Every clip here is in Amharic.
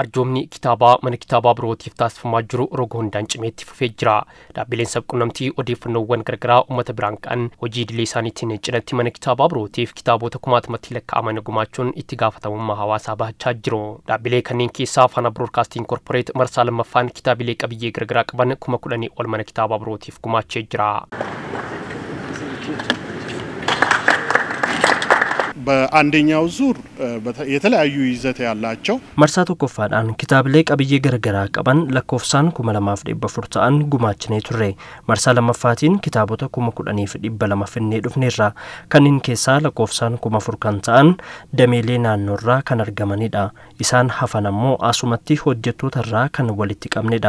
አርጆምኒ ኪታባ መነ ኪታባ ብሮት ይፍታ ጅሩ ሮጎ ሆንዳን ጭሜት ጅራ ዳቤሌን ሰብቁ ነምቲ ኦዴፍነወን ገርግራ ኡመተ ብራንቃን ሆጂ ድሌ ሳኒቲን ጭነቲ መነ ኪታባ ብሮቴፍ ኪታቦ ተኩማት መት ይለካ አመነ ጉማቹን ኢትጋፈተሙማ ሀዋሳ ባህቻ ጅሮ ዳቤሌ ከኔን ኬሳ ፋና ብሮድካስቲንግ ኮርፖሬት መርሳለ መፋን ኪታቢሌ ቀብዬ ግርግራ ቅበን ኩመኩለኔ ኦል መነ ኪታባ ብሮቴፍ ጉማቼ ጅራ በአንደኛው ዙር የተለያዩ ይዘት ያላቸው መርሳቶ ኮፋዳን ኪታብሌ ቀብዬ ገረገራ ቀበን ለኮፍሳን ኩመለማፍዴ በፉርታን ጉማችኔ ቱሬ መርሳ ለመፋቲን ኪታቦተ ኩመኩዳኔ ፍዲ በለመፍኔ ዱፍኔራ ከኒን ኬሳ ለኮፍሳን ኩመፉርከንታን ደሜሌ ናኖራ ከነርገመኒዳ ኢሳን ሀፈነሞ አሱመቲ ሆጀቶ ተራ ከን ወልቲ ቀምኔዳ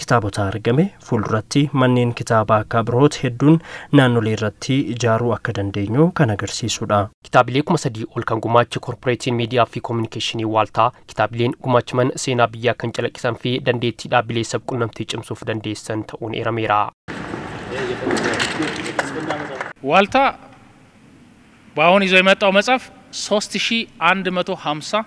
ኪታቦታ አርገሜ ፉልረቲ መኔን ኪታባ ካብሮት ሄዱን ናኖሌረቲ ጃሩ አከደንደኞ ከነገርሲሱዳ ኪታ Kitaabilee kuma sadii ol kan gumaacha koorporeetiin miidiyaa fi koominikeeshinii waaltaa kitaabileen gumaachaman seenaa biyyaa kan calaqqisan fi dandeettii dhaabbilee sab qunnamtii cimsuuf dandeessan ta'uun eerameera. ዋልታ በአሁን ይዞ የመጣው መጽሐፍ 3150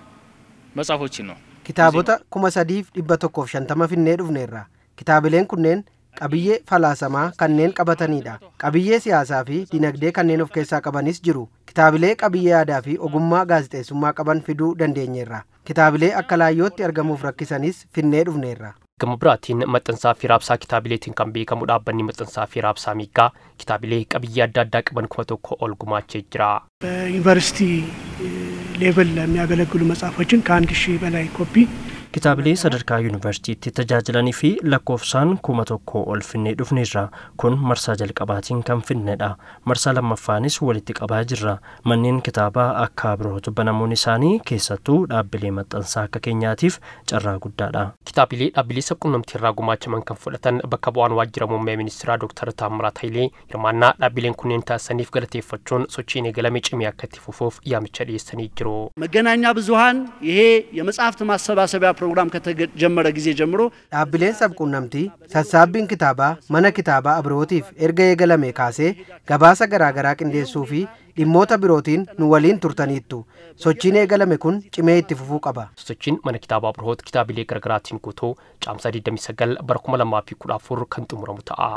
መጽሐፎችን ነው። kitaabota kuma sadiif dhibba tokkoof shantama finnee dhufneerra. Kitaabileen kunneen qabiyyee falaasamaa kanneen qabataniidha Qabiyyee siyaasaa fi dinagdee kanneen of keessaa qabanis jiru. kitaabilee qabiyyee aadaa fi ogummaa gaazixeessummaa qaban fiduu dandeenyeerra. Kitaabilee akka laayyootti argamuuf rakkisanis finnee dhufneerra. Gama biraatiin maxxansaa fi raabsaa kitaabileetiin kan beekamu dhaabbanni maxxansaa fi raabsaa miigaa kitaabilee qabiyyee adda addaa qaban kuma tokko ol gumaachee jira። Yuunivarsiitii በዩኒቨርሲቲ ሌቨል ለሚያገለግሉ wajjin ka'an dishii በላይ koppii. kitaabilee sadarkaa yuunivarsiitiitti tajaajilanii fi lakkoofsaan kuma tokko ol finnee dhufneerra kun marsaa jalqabaatiin kan finneedha marsaa lammaffaanis walitti qabaa jirra manneen kitaabaa akka birootu banamuun isaanii keessattuu dhaabbilee maxxansaa akka keenyaatiif carraa guddaadha. kitaabilee dhaabbilee sabquunnamtii irraa gumaachaman kan fudhatan bakka bu'aan waajjira muummee ministeeraa dooktar Taammiraat Hayilee hirmaannaa dhaabbileen kunneen taasisaniif galateeffachuun sochiin eegalame cimee akkatti fufuuf yaamicha dhiyeessanii jiru. መገናኛ ብዙሃን ይሄ የመጽሐፍት ማሰባሰቢያ ፕሮግራም ከተጀመረ ጊዜ ጀምሮ ዳብሌን ሰብቁነምቲ ሰሳቢን ክታባ መነ ክታባ አብሮቲፍ ኤርገ የገለሜ ካሴ ገባሰ ገራገራ ቅንዴሱፊ ዲሞተ ብሮቲን ኑ ቱርተኒቱ ሶቺን የገለሜ ኩን ጭሜ ይትፉፉ ቀባ ሶቺን መነ ኪታብ አብርሆት ኪታቢሌ ገርግራቲን ጉቶ ጫምሳዲ ደሚሰገል በረኩመ ለማፊ ኩላፉር ተአ